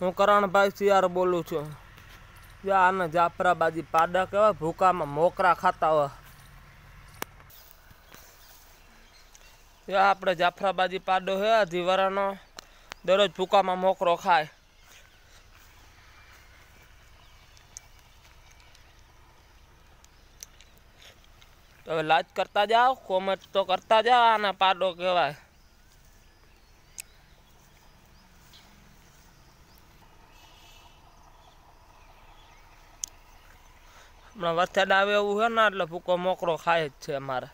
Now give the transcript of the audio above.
હું કરણભાઈ સિયાર બોલું છું આને જાફરાબાજી પાડા કહેવાય ભૂકામાં મોકરા ખાતા હોય આપણે જાફરાબાજી પાડો હે ધીવરાનો દરરોજ ભૂકામાં મોકરો ખાય હવે લાજ કરતા જાઓ કોમેન્ટ તો કરતા જાઓ આના પાડો કહેવાય હમણાં વરસાદ આવે એવું છે ને એટલે ભૂકો મોકરો ખાય જ છે અમારે